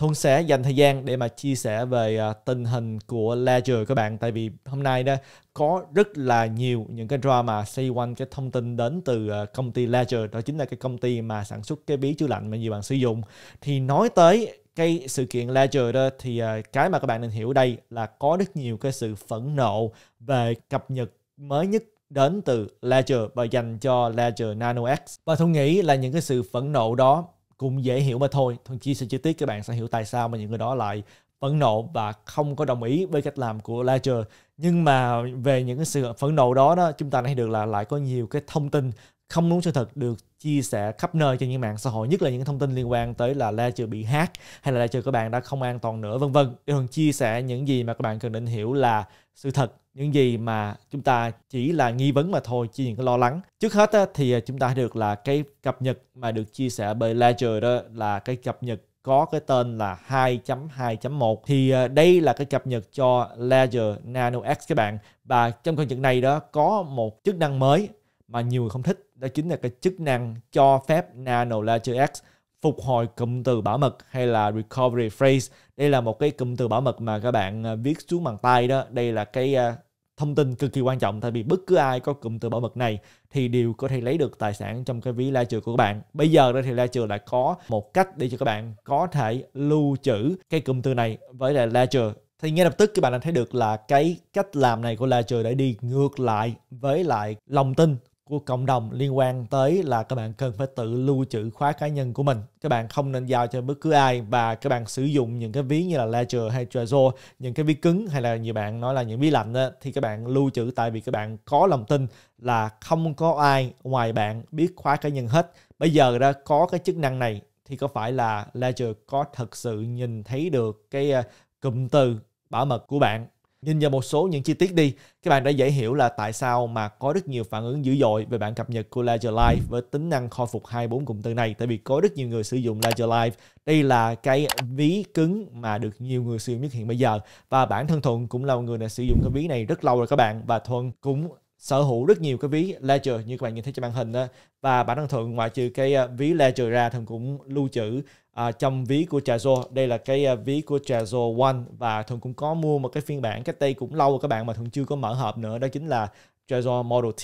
Thuận sẽ dành thời gian để mà chia sẻ về à, tình hình của Ledger các bạn tại vì hôm nay đó có rất là nhiều những cái drama xoay quanh cái thông tin đến từ à, công ty Ledger đó chính là cái công ty mà sản xuất cái bí chứa lạnh mà nhiều bạn sử dụng thì nói tới cái sự kiện Ledger đó thì à, cái mà các bạn nên hiểu đây là có rất nhiều cái sự phẫn nộ về cập nhật mới nhất đến từ Ledger và dành cho Ledger Nano X và tôi nghĩ là những cái sự phẫn nộ đó cũng dễ hiểu mà thôi. Thuần chia sẻ chi tiết các bạn sẽ hiểu tại sao mà những người đó lại phẫn nộ và không có đồng ý với cách làm của Ledger. Nhưng mà về những cái sự phẫn nộ đó đó, chúng ta thấy được là lại có nhiều cái thông tin không đúng sự thật được chia sẻ khắp nơi trên những mạng xã hội nhất là những thông tin liên quan tới là Ledger bị hack hay là Ledger các bạn đã không an toàn nữa vân vân. Thường chia sẻ những gì mà các bạn cần định hiểu là sự thật những gì mà chúng ta chỉ là nghi vấn mà thôi chứ những cái lo lắng trước hết á, thì à, chúng ta được là cái cập nhật mà được chia sẻ bởi Ledger đó là cái cập nhật có cái tên là 2.2.1 thì à, đây là cái cập nhật cho Ledger Nano X các bạn và trong cập nhật này đó có một chức năng mới mà nhiều người không thích đó chính là cái chức năng cho phép Nano Ledger X phục hồi cụm từ bảo mật hay là recovery phrase đây là một cái cụm từ bảo mật mà các bạn à, viết xuống bằng tay đó đây là cái à, thông tin cực kỳ quan trọng tại vì bất cứ ai có cụm từ bảo mật này thì đều có thể lấy được tài sản trong cái ví lai trừ của các bạn. Bây giờ đây thì lai trừ đã có một cách để cho các bạn có thể lưu trữ cái cụm từ này với lại lai trừ thì ngay lập tức các bạn đã thấy được là cái cách làm này của Ledger đã đi ngược lại với lại lòng tin của cộng đồng liên quan tới là các bạn cần phải tự lưu trữ khóa cá nhân của mình. Các bạn không nên giao cho bất cứ ai và các bạn sử dụng những cái ví như là Ledger hay Trezor, những cái ví cứng hay là nhiều bạn nói là những ví lạnh đó, thì các bạn lưu trữ tại vì các bạn có lòng tin là không có ai ngoài bạn biết khóa cá nhân hết. Bây giờ đã có cái chức năng này thì có phải là Ledger có thật sự nhìn thấy được cái ờ, cụm từ bảo mật của bạn Nhìn vào một số những chi tiết đi, các bạn đã dễ hiểu là tại sao mà có rất nhiều phản ứng dữ dội về bản cập nhật của Ledger Live với tính năng khôi phục 24 cụm từ này tại vì có rất nhiều người sử dụng Ledger Live. Đây là cái ví cứng mà được nhiều người sử dụng nhất hiện bây giờ và bản thân Thuận cũng là một người đã sử dụng cái ví này rất lâu rồi các bạn và Thuận cũng sở hữu rất nhiều cái ví Ledger như các bạn nhìn thấy trên màn hình đó. và bản thân thường ngoại trừ cái à, ví Ledger ra thường cũng lưu trữ à, trong ví của Trezor đây là cái à, ví của Trezor One và thường cũng có mua một cái phiên bản cách đây cũng lâu rồi các bạn mà thường chưa có mở hộp nữa đó chính là Trezor Model T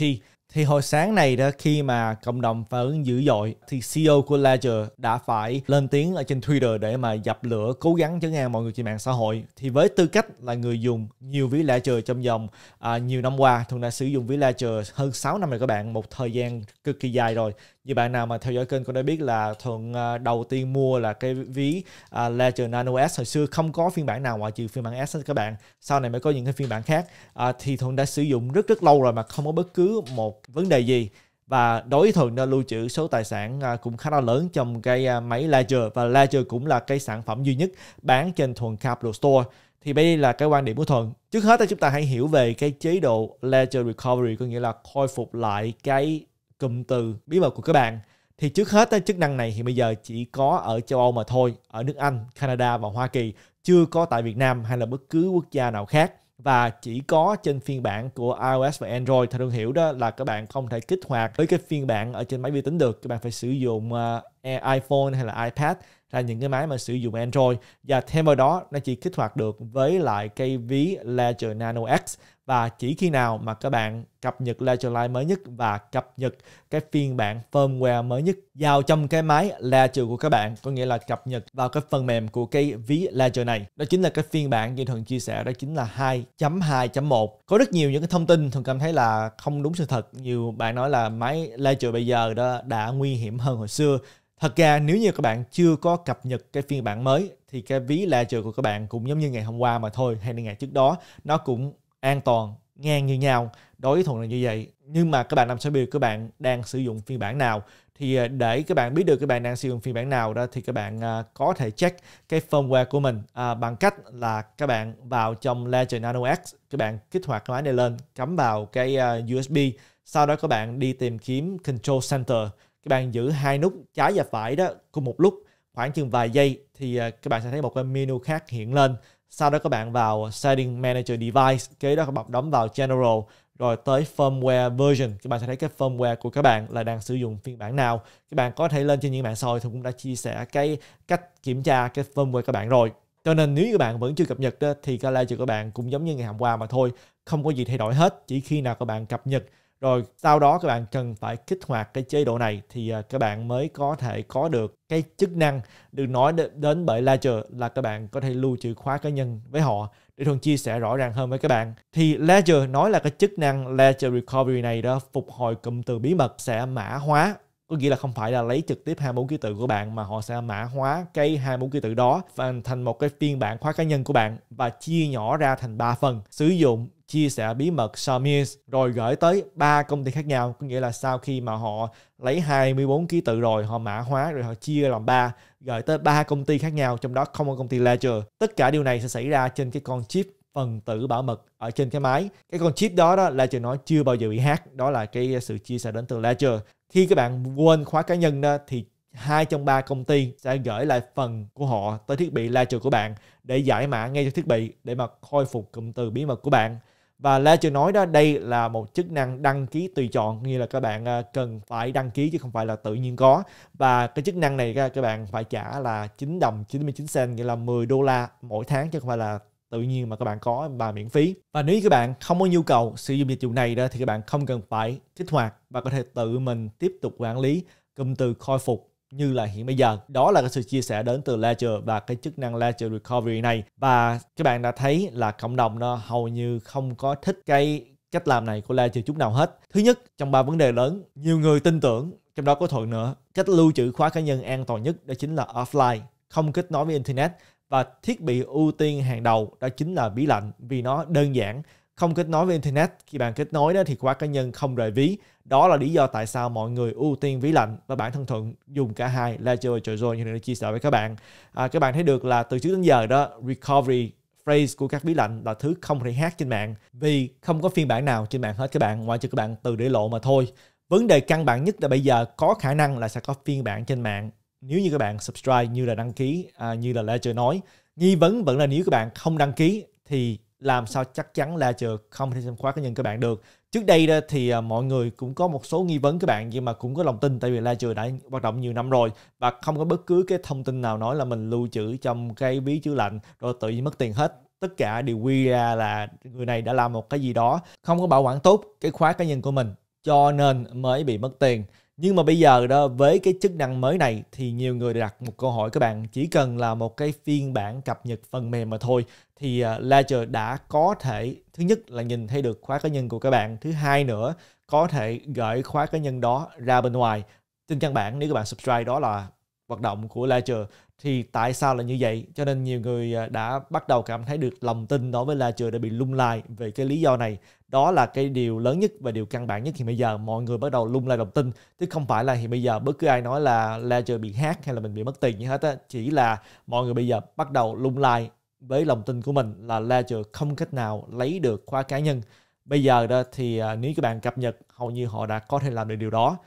thì hồi sáng này đó khi mà cộng đồng phản ứng dữ dội thì CEO của Ledger đã phải lên tiếng ở trên Twitter để mà dập lửa cố gắng chấn an mọi người trên mạng xã hội. Thì với tư cách là người dùng nhiều ví Ledger trong vòng à, nhiều năm qua, thường đã sử dụng ví Ledger hơn 6 năm rồi các bạn, một thời gian cực kỳ dài rồi. Như bạn nào mà theo dõi kênh cũng đã biết là thường à, đầu tiên mua là cái ví à, Ledger Nano S hồi xưa không có phiên bản nào ngoại trừ phiên bản S các bạn. Sau này mới có những cái phiên bản khác. À, thì thường đã sử dụng rất rất lâu rồi mà không có bất cứ một vấn đề gì và đối thường đã lưu trữ số tài sản à, cũng khá là lớn trong cái à, máy Ledger và Ledger cũng là cái sản phẩm duy nhất bán trên thuần Capital Store thì đây là cái quan điểm của Thuận. trước hết là chúng ta hãy hiểu về cái chế độ Ledger Recovery có nghĩa là khôi phục lại cái cụm từ bí mật của các bạn thì trước hết cái chức năng này thì bây giờ chỉ có ở châu Âu mà thôi ở nước Anh Canada và Hoa Kỳ chưa có tại Việt Nam hay là bất cứ quốc gia nào khác và chỉ có trên phiên bản của iOS và Android theo thương hiểu đó là các bạn không thể kích hoạt với cái phiên bản ở trên máy vi tính được các bạn phải sử dụng uh, iPhone hay là iPad là những cái máy mà sử dụng Android và thêm vào đó nó chỉ kích hoạt được với lại cây ví Ledger Nano X và chỉ khi nào mà các bạn cập nhật Ledger Lite mới nhất và cập nhật cái phiên bản firmware mới nhất vào trong cái máy Ledger của các bạn có nghĩa là cập nhật vào cái phần mềm của cái ví Ledger này đó chính là cái phiên bản như thường chia sẻ đó chính là 2.2.1 có rất nhiều những cái thông tin thường cảm thấy là không đúng sự thật nhiều bạn nói là máy Ledger bây giờ đó đã nguy hiểm hơn hồi xưa Thật ra nếu như các bạn chưa có cập nhật cái phiên bản mới thì cái ví Ledger của các bạn cũng giống như ngày hôm qua mà thôi hay là ngày trước đó nó cũng an toàn ngang như nhau đối với thuận là như vậy nhưng mà các bạn làm sao biết các bạn đang sử dụng phiên bản nào thì à, để các bạn biết được các bạn đang sử dụng phiên bản nào đó thì các bạn à, có thể check cái firmware của mình à, bằng cách là các bạn vào trong Ledger Nano X các bạn kích hoạt cái máy này lên cắm vào cái USB sau đó các bạn đi tìm kiếm Control Center các bạn giữ hai nút trái và phải đó cùng một lúc khoảng chừng vài giây thì à, các bạn sẽ thấy một cái menu khác hiện lên sau đó các bạn vào setting manager device kế đó các bạn đóng vào general rồi tới firmware version các bạn sẽ thấy cái firmware của các bạn là đang sử dụng phiên bản nào các bạn có thể lên trên những mạng xã hội thì cũng đã chia sẻ cái cách kiểm tra cái firmware các bạn rồi cho nên nếu các bạn vẫn chưa cập nhật đó, thì Galaxy của các bạn cũng giống như ngày hôm qua mà thôi không có gì thay đổi hết chỉ khi nào các bạn cập nhật rồi sau đó các bạn cần phải kích hoạt cái chế độ này thì à, các bạn mới có thể có được cái chức năng được nói đến bởi Ledger là các bạn có thể lưu trữ khóa cá nhân với họ để thường chia sẻ rõ ràng hơn với các bạn thì Ledger nói là cái chức năng Ledger Recovery này đó phục hồi cụm từ bí mật sẽ mã hóa có nghĩa là không phải là lấy trực tiếp 24 ký tự của bạn mà họ sẽ mã hóa cái 24 ký tự đó và thành một cái phiên bản khóa cá nhân của bạn và chia nhỏ ra thành 3 phần sử dụng chia sẻ bí mật Shamir rồi gửi tới ba công ty khác nhau có nghĩa là sau khi mà họ lấy 24 ký tự rồi họ mã hóa rồi họ chia làm ba gửi tới ba công ty khác nhau trong đó không có công ty Ledger tất cả điều này sẽ xảy ra trên cái con chip phần tử bảo mật ở trên cái máy cái con chip đó đó Ledger nói chưa bao giờ bị hack đó là cái sự chia sẻ đến từ Ledger khi các bạn quên khóa cá nhân đó thì hai trong ba công ty sẽ gửi lại phần của họ tới thiết bị Ledger của bạn để giải mã ngay cho thiết bị để mà khôi phục cụm từ bí mật của bạn và Lê chưa nói đó đây là một chức năng đăng ký tùy chọn như là các bạn à, cần phải đăng ký chứ không phải là tự nhiên có và cái chức năng này các bạn phải trả là 9 đồng 99 cent nghĩa là 10 đô la mỗi tháng chứ không phải là tự nhiên mà các bạn có và miễn phí và nếu các bạn không có nhu cầu sử dụng dịch vụ này đó thì các bạn không cần phải kích hoạt và có thể tự mình tiếp tục quản lý cụm từ khôi phục như là hiện bây giờ. Đó là cái sự chia sẻ đến từ Ledger và cái chức năng Ledger Recovery này. Và các bạn đã thấy là cộng đồng nó hầu như không có thích cái cách làm này của Ledger chút nào hết. Thứ nhất, trong ba vấn đề lớn, nhiều người tin tưởng, trong đó có Thuận nữa, cách lưu trữ khóa cá nhân an toàn nhất đó chính là offline, không kết nối với Internet và thiết bị ưu tiên hàng đầu đó chính là bí lạnh vì nó đơn giản không kết nối với internet khi bạn kết nối đó thì khóa cá nhân không rời ví đó là lý do tại sao mọi người ưu tiên ví lạnh và bản thân thuận dùng cả hai Ledger và Trezor như đã chia sẻ với các bạn. À, các bạn thấy được là từ trước đến giờ đó recovery phrase của các ví lạnh là thứ không thể hát trên mạng vì không có phiên bản nào trên mạng hết các bạn ngoại trừ các bạn từ để lộ mà thôi. Vấn đề căn bản nhất là bây giờ có khả năng là sẽ có phiên bản trên mạng nếu như các bạn subscribe như là đăng ký à, như là Ledger nói. Nghi vấn vẫn là nếu các bạn không đăng ký thì làm sao chắc chắn là trượt không thể xem khóa cá nhân các bạn được trước đây đó thì à, mọi người cũng có một số nghi vấn các bạn nhưng mà cũng có lòng tin tại vì la trừ đã hoạt động nhiều năm rồi và không có bất cứ cái thông tin nào nói là mình lưu trữ trong cái ví chứa lạnh rồi tự nhiên mất tiền hết tất cả đều quy ra là người này đã làm một cái gì đó không có bảo quản tốt cái khóa cá nhân của mình cho nên mới bị mất tiền nhưng mà bây giờ đó với cái chức năng mới này thì nhiều người đặt một câu hỏi các bạn chỉ cần là một cái phiên bản cập nhật phần mềm mà thôi thì à, Ledger đã có thể thứ nhất là nhìn thấy được khóa cá nhân của các bạn, thứ hai nữa có thể gửi khóa cá nhân đó ra bên ngoài trên căn bản nếu các bạn subscribe đó là hoạt động của Ledger thì tại sao là như vậy cho nên nhiều người à, đã bắt đầu cảm thấy được lòng tin đối với La Chừa đã bị lung lai về cái lý do này đó là cái điều lớn nhất và điều căn bản nhất thì bây giờ mọi người bắt đầu lung lay lòng tin chứ không phải là hiện bây giờ bất cứ ai nói là La Chừa bị hát hay là mình bị mất tiền như hết á chỉ là mọi người bây giờ bắt đầu lung lai với lòng tin của mình là La Chừa không cách nào lấy được khóa cá nhân bây giờ đó thì à, nếu các bạn cập nhật hầu như họ đã có thể làm được điều đó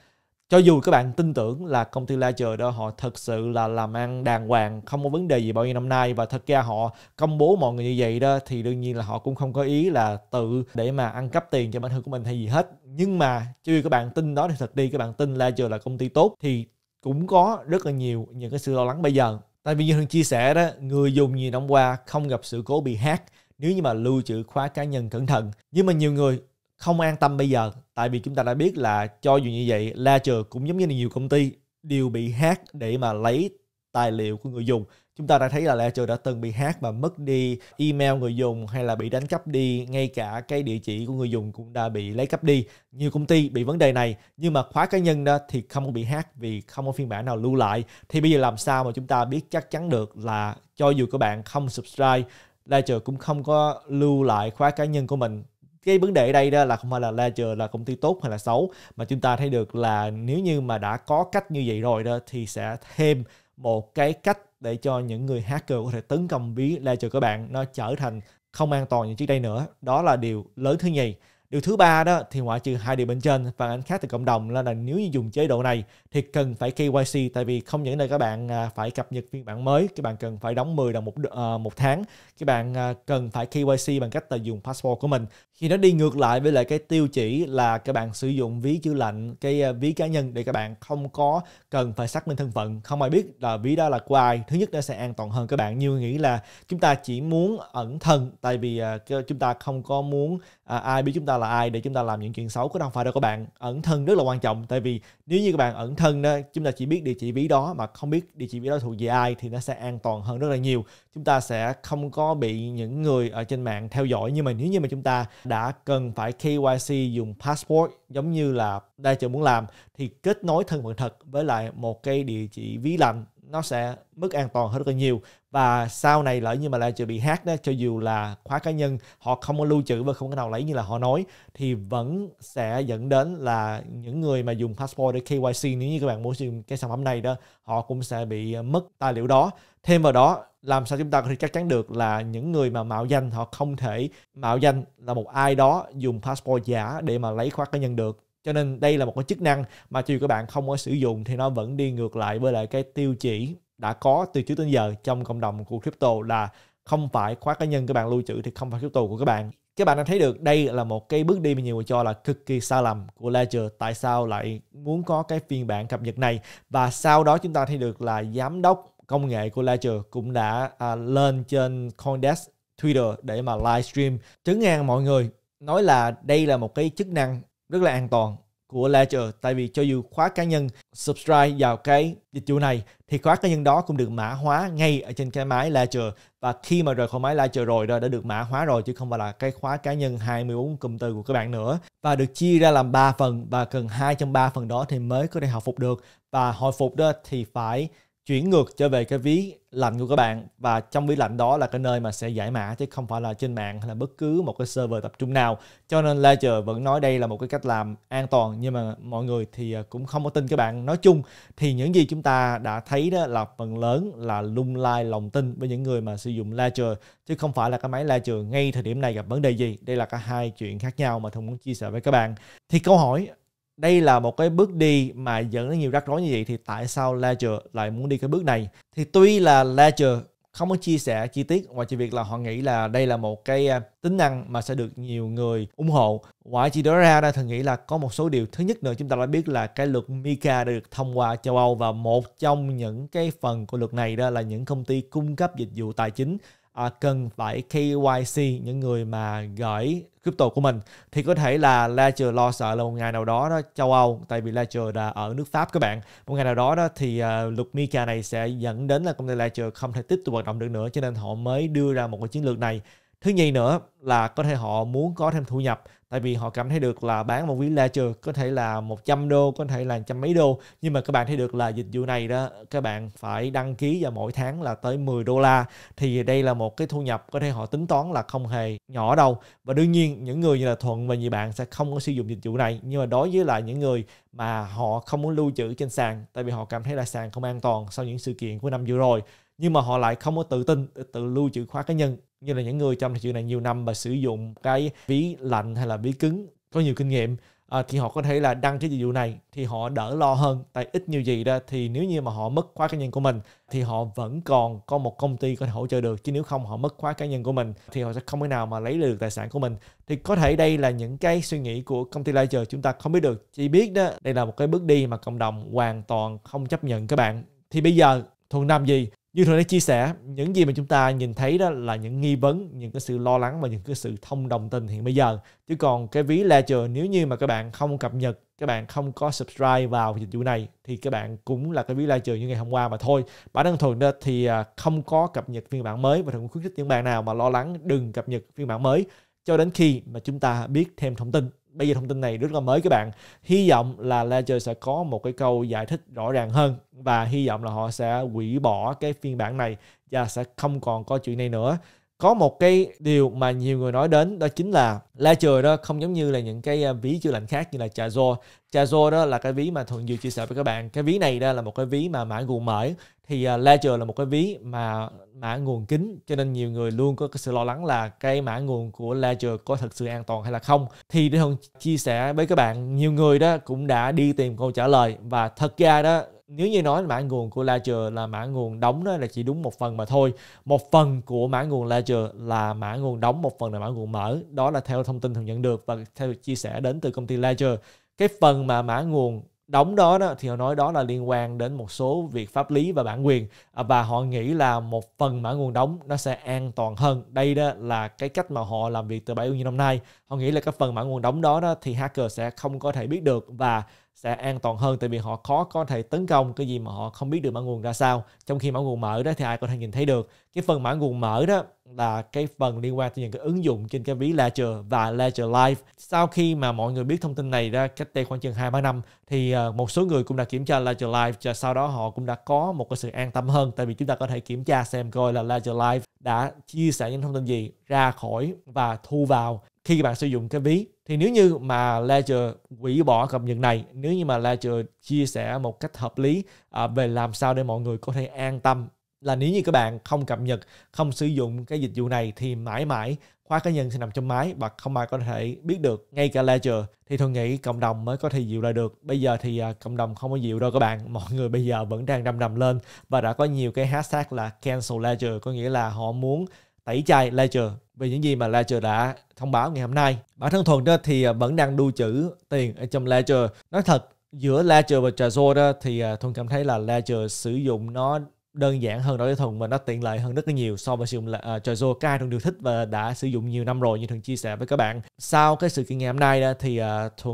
cho dù các bạn tin tưởng là công ty Ledger đó họ thật sự là làm ăn đàng hoàng không có vấn đề gì bao nhiêu năm nay và thật ra họ công bố mọi người như vậy đó thì đương nhiên là họ cũng không có ý là tự để mà ăn cắp tiền cho bản thân của mình hay gì hết nhưng mà cho dù các bạn tin đó thì thật đi các bạn tin Ledger là công ty tốt thì cũng có rất là nhiều những cái sự lo lắng bây giờ tại vì như thường chia sẻ đó người dùng nhiều năm qua không gặp sự cố bị hack nếu như mà lưu trữ khóa cá nhân cẩn thận nhưng mà nhiều người không an tâm bây giờ tại vì chúng ta đã biết là cho dù như vậy Ledger cũng giống như nhiều công ty đều bị hack để mà lấy tài liệu của người dùng chúng ta đã thấy là Ledger đã từng bị hack và mất đi email người dùng hay là bị đánh cắp đi ngay cả cái địa chỉ của người dùng cũng đã bị lấy cắp đi nhiều công ty bị vấn đề này nhưng mà khóa cá nhân đó thì không bị hack vì không có phiên bản nào lưu lại thì bây giờ làm sao mà chúng ta biết chắc chắn được là cho dù các bạn không subscribe Ledger cũng không có lưu lại khóa cá nhân của mình cái vấn đề ở đây đó là không phải là Ledger là công ty tốt hay là xấu mà chúng ta thấy được là nếu như mà đã có cách như vậy rồi đó thì sẽ thêm một cái cách để cho những người hacker có thể tấn công ví Ledger các bạn nó trở thành không an toàn như trước đây nữa đó là điều lớn thứ nhì Điều thứ ba đó thì ngoại trừ hai điều bên trên phản ánh khác từ cộng đồng là, là nếu như dùng chế độ này thì cần phải KYC tại vì không những là các bạn à, phải cập nhật phiên bản mới, các bạn cần phải đóng 10 đồng một uh, một tháng, các bạn à, cần phải KYC bằng cách là dùng passport của mình. Khi nó đi ngược lại với lại cái tiêu chỉ là các bạn sử dụng ví chữ lạnh, cái ví cá nhân để các bạn không có cần phải xác minh thân phận, không ai biết là ví đó là của ai. Thứ nhất nó sẽ an toàn hơn các bạn. Nhiều nghĩ là chúng ta chỉ muốn ẩn thân tại vì uh, chúng ta không có muốn uh, ai biết chúng ta là ai để chúng ta làm những chuyện xấu có đâu phải đâu các bạn ẩn thân rất là quan trọng tại vì nếu như các bạn ẩn thân đó chúng ta chỉ biết địa chỉ ví đó mà không biết địa chỉ ví đó thuộc về ai thì nó sẽ an toàn hơn rất là nhiều chúng ta sẽ không có bị những người ở trên mạng theo dõi nhưng mà nếu như mà chúng ta đã cần phải KYC dùng passport giống như là đa chợ muốn làm thì kết nối thân phận thật với lại một cái địa chỉ ví lạnh nó sẽ mức an toàn hơn rất là nhiều và sau này lỡ như mà lại chưa bị hack đó cho dù là khóa cá nhân họ không có lưu trữ và không có nào lấy như là họ nói thì vẫn sẽ dẫn đến là những người mà dùng passport để KYC nếu như các bạn muốn dùng cái sản phẩm này đó họ cũng sẽ bị ờ, mất tài liệu đó thêm vào đó làm sao chúng ta có thể chắc chắn được là những người mà mạo danh họ không thể mạo danh là một ai đó dùng passport giả để mà lấy khóa cá nhân được cho nên đây là một cái chức năng mà dù các bạn không có sử dụng thì nó vẫn đi ngược lại với lại cái tiêu chỉ đã có từ trước đến giờ trong cộng đồng của crypto là không phải khóa cá nhân các bạn lưu trữ thì không phải crypto của các bạn các bạn đã thấy được đây là một cái bước đi mà nhiều người cho là cực kỳ sai lầm của Ledger tại sao lại muốn có cái phiên bản cập nhật này và sau đó chúng ta thấy được là giám đốc công nghệ của Ledger cũng đã à, lên trên CoinDesk Twitter để mà livestream trấn an mọi người nói là đây là một cái chức năng rất là an toàn của Ledger tại vì cho dù khóa cá nhân subscribe vào cái dịch vụ này thì khóa cá nhân đó cũng được mã hóa ngay ở trên cái máy Ledger và khi mà rời khỏi máy Ledger rồi đó đã được mã hóa rồi chứ không phải là cái khóa cá nhân 24 cụm từ của các bạn nữa và được chia ra làm 3 phần và cần 2 trong 3 phần đó thì mới có thể hồi phục được và hồi phục đó thì phải chuyển ngược trở về cái ví lạnh của các bạn và trong ví lạnh đó là cái nơi mà sẽ giải mã chứ không phải là trên mạng hay là bất cứ một cái server tập trung nào cho nên Ledger vẫn nói đây là một cái cách làm an toàn nhưng mà mọi người thì à, cũng không có tin các bạn nói chung thì những gì chúng ta đã thấy đó là phần lớn là lung lai lòng tin với những người mà sử dụng Ledger chứ không phải là cái máy Ledger ngay thời điểm này gặp vấn đề gì đây là cả hai chuyện khác nhau mà thông muốn chia sẻ với các bạn thì câu hỏi đây là một cái bước đi mà dẫn đến nhiều rắc rối như vậy thì tại sao Ledger lại muốn đi cái bước này thì tuy là Ledger không có chia sẻ chi tiết ngoài trừ việc là họ nghĩ là đây là một cái à, tính năng mà sẽ được nhiều người ủng hộ ngoài trừ đó ra đây thường nghĩ là có một số điều thứ nhất nữa chúng ta đã biết là cái luật Mika đã được thông qua châu Âu và một trong những cái phần của luật này đó là những công ty cung cấp dịch vụ tài chính à, cần phải KYC những người mà gửi crypto của mình thì có thể là Ledger lo sợ là một ngày nào đó, đó châu Âu tại vì Ledger là ở nước Pháp các bạn một ngày nào đó đó thì uh, ờ, luật MiCA này sẽ dẫn đến là công ty Ledger không thể tiếp tục hoạt động được nữa cho nên họ mới đưa ra một cái chiến lược này thứ nhì nữa là có thể họ muốn có thêm thu nhập tại vì họ cảm thấy được là bán một ví la trượt có thể là 100 đô có thể là trăm mấy đô nhưng mà các bạn thấy được là dịch vụ này đó các bạn phải đăng ký và mỗi tháng là tới 10 đô la thì đây là một cái thu nhập có thể họ tính toán là không hề nhỏ đâu và đương nhiên những người như là thuận và nhiều bạn sẽ không có sử dụng dịch vụ này nhưng mà đối với lại những người mà họ không muốn lưu trữ trên sàn tại vì họ cảm thấy là sàn không an toàn sau những sự kiện của năm vừa rồi nhưng mà họ lại không có tự tin tự lưu trữ khóa cá nhân như là những người trong thị trường này nhiều năm và sử dụng cái ví lạnh hay là ví cứng có nhiều kinh nghiệm à, thì họ có thể là đăng cái dịch vụ này thì họ đỡ lo hơn tại ít nhiều gì đó thì nếu như mà họ mất khóa cá nhân của mình thì họ vẫn còn có một công ty có thể hỗ trợ được chứ nếu không họ mất khóa cá nhân của mình thì họ sẽ không thể nào mà lấy được tài sản của mình thì có thể đây là những cái suy nghĩ của công ty Ledger chúng ta không biết được chỉ biết đó đây là một cái bước đi mà cộng đồng hoàn toàn không chấp nhận các bạn thì bây giờ thuần làm gì như thường đã chia sẻ những gì mà chúng ta nhìn thấy đó là những nghi vấn những cái sự lo lắng và những cái sự thông đồng tình hiện bây giờ chứ còn cái ví Ledger nếu như mà các bạn không cập nhật các bạn không có subscribe vào dịch vụ này thì các bạn cũng là cái ví Ledger như ngày hôm qua mà thôi bản thân thuận đó thì à, không có cập nhật phiên bản mới và thuận khuyến khích những bạn nào mà lo lắng đừng cập nhật phiên bản mới cho đến khi mà chúng ta biết thêm thông tin bây giờ thông tin này rất là mới các bạn hy vọng là Ledger sẽ có một cái câu giải thích rõ ràng hơn và hy vọng là họ sẽ hủy bỏ cái phiên bản này và sẽ không còn có chuyện này nữa có một cái điều mà nhiều người nói đến đó chính là Ledger đó không giống như là những cái à, ví chưa lành khác như là Trezor Trezor đó là cái ví mà thường vừa chia sẻ với các bạn cái ví này đó là một cái ví mà mã nguồn mở thì à, Ledger là một cái ví mà mã nguồn kín cho nên nhiều người luôn có cái sự lo lắng là cái mã nguồn của Ledger có thật sự an toàn hay là không thì để Hùng chia sẻ với các bạn nhiều người đó cũng đã đi tìm câu trả lời và thật ra đó nếu như nói mã nguồn của Ledger là mã nguồn đóng đó là chỉ đúng một phần mà thôi một phần của mã nguồn Ledger là mã nguồn đóng một phần là mã nguồn mở đó là theo thông tin thường nhận được và theo chia sẻ đến từ công ty Ledger cái phần mà mã nguồn đóng đó, đó thì họ nói đó là liên quan đến một số việc pháp lý và bản quyền à, và họ nghĩ là một phần mã nguồn đóng nó sẽ an toàn hơn đây đó là cái cách mà họ làm việc từ bấy nhiêu năm nay họ nghĩ là cái phần mã nguồn đóng đó, đó thì hacker sẽ không có thể biết được và sẽ an toàn hơn tại vì họ khó có thể tấn công cái gì mà họ không biết được mã nguồn ra sao trong khi mã nguồn mở đó thì ai có thể nhìn thấy được cái phần mã nguồn mở đó là cái phần liên quan tới những cái ứng dụng trên cái ví Ledger và Ledger Live sau khi mà mọi người biết thông tin này ra cách đây khoảng chừng hai ba năm thì ờ, một số người cũng đã kiểm tra Ledger Live và sau đó họ cũng đã có một cái sự an tâm hơn tại vì chúng ta có thể kiểm tra xem coi là Ledger Live đã chia sẻ những thông tin gì ra khỏi và thu vào khi bạn sử dụng cái ví thì nếu như mà Ledger hủy bỏ cập nhật này nếu như mà Ledger chia sẻ một cách hợp lý à, về làm sao để mọi người có thể an tâm là nếu như các bạn không cập nhật không sử dụng cái dịch vụ này thì mãi mãi khóa cá nhân sẽ nằm trong máy và không ai có thể biết được ngay cả Ledger thì tôi nghĩ cộng đồng mới có thể dịu lại được bây giờ thì à, cộng đồng không có dịu đâu các bạn mọi người bây giờ vẫn đang đầm đầm lên và đã có nhiều cái hashtag là cancel Ledger có nghĩa là họ muốn tẩy chay Ledger về những gì mà Ledger đã thông báo ngày hôm nay. Bản thân Thuần đó thì à, vẫn đang đu trữ tiền ở trong Ledger. Nói thật, giữa Ledger và Trezor đó thì à, Thuần cảm thấy là Ledger sử dụng nó đơn giản hơn đối với Thuần mà nó tiện lợi hơn rất là nhiều so với sử dụng là uh, Trezor. Cái ai Thuần đều thích và đã sử dụng nhiều năm rồi như Thuần chia sẻ với các bạn. Sau cái sự kiện ngày hôm nay đó, thì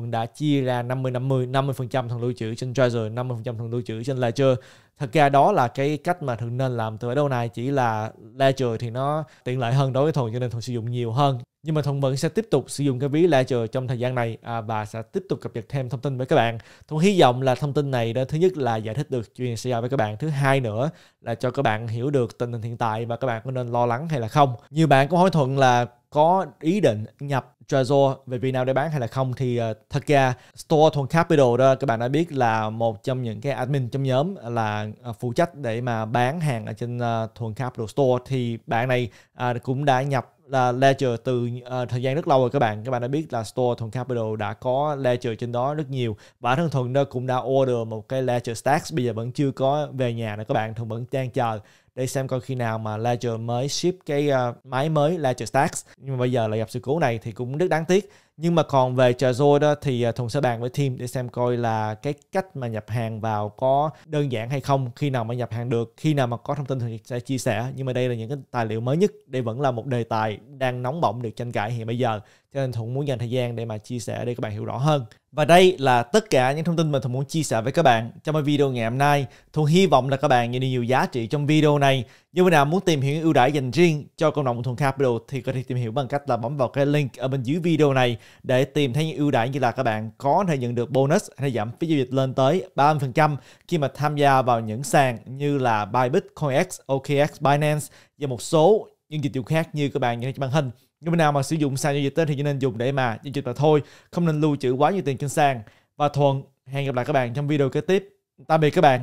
uh, đã chia ra 50-50, 50%, 50 Thuần lưu trữ trên Trezor, 50% Thuần lưu trữ trên Ledger thật ra đó là cái cách mà thường nên làm từ ở đâu này chỉ là ledger thì nó tiện lợi hơn đối với thuần cho nên thuần sử dụng nhiều hơn nhưng mà thuần vẫn sẽ tiếp tục sử dụng cái ví ledger trong thời gian này à, và sẽ tiếp tục cập nhật thêm thông tin với các bạn thuần hy vọng là thông tin này đó thứ nhất là giải thích được chuyện xảy ra với các bạn thứ hai nữa là cho các bạn hiểu được tình hình hiện tại và các bạn có nên lo lắng hay là không nhiều bạn có hỏi thuận là có ý định nhập Trezor về việc nào để bán hay là không thì uh, thật ra Store Thuần Capital đó các bạn đã biết là một trong những cái admin trong nhóm là uh, phụ trách để mà bán hàng ở trên uh, ờ, Thuần Capital Store thì bạn này uh, cũng đã nhập là Ledger từ uh, thời gian rất lâu rồi các bạn các bạn đã biết là store Thuần Capital đã có Ledger trên đó rất nhiều và thân Thuần đó cũng đã order một cái Ledger Stacks bây giờ vẫn chưa có về nhà nữa các bạn Thuần vẫn đang chờ để xem coi khi nào mà Ledger mới ship cái uh, máy mới Ledger Stacks nhưng mà bây giờ lại gặp sự cố này thì cũng rất đáng tiếc nhưng mà còn về Trezor đó thì ờ, Thùng sẽ bàn với team để xem coi là cái cách mà nhập hàng vào có đơn giản hay không khi nào mà nhập hàng được khi nào mà có thông tin thì sẽ chia sẻ nhưng mà đây là những cái tài liệu mới nhất đây vẫn là một đề tài đang nóng bỏng được tranh cãi hiện bây giờ cho nên Thùng muốn dành thời gian để mà chia sẻ để các bạn hiểu rõ hơn và đây là tất cả những thông tin mà Thuận muốn chia sẻ với các bạn trong video ngày hôm nay. Thuận hy vọng là các bạn nhận được nhiều giá trị trong video này. Nếu bạn nào muốn tìm hiểu những ưu đãi dành riêng cho cộng đồng Thuận Capital thì có thể tìm hiểu bằng cách là bấm vào cái link ở bên dưới video này để tìm thấy những ưu đãi như là các bạn có thể nhận được bonus hay giảm phí giao dịch lên tới 30% khi mà tham gia vào những sàn như là Bybit, CoinX, OKX, Binance và một số những dịch vụ khác như các bạn nhìn thấy trên màn hình nhưng bên nào mà sử dụng sàn giao dịch thì chỉ nên dùng để mà giao dịch mà thôi, không nên lưu trữ quá nhiều tiền trên sàn. Và Thuận hẹn gặp lại các bạn trong video kế tiếp. Tạm biệt các bạn.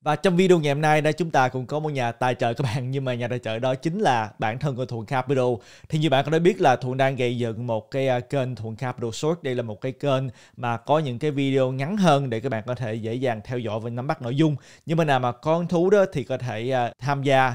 Và trong video ngày hôm nay đây chúng ta cũng có một nhà tài trợ các bạn nhưng mà nhà tài trợ đó chính là bản thân của Thuận Capital. Thì như bạn có đã biết là Thuận đang gây dựng một cái à, kênh Thuận Capital Short. Đây là một cái kênh mà có những cái video ngắn hơn để các bạn có thể dễ dàng theo dõi và nắm bắt nội dung. Nhưng mà nào mà con thú đó thì có thể à, tham gia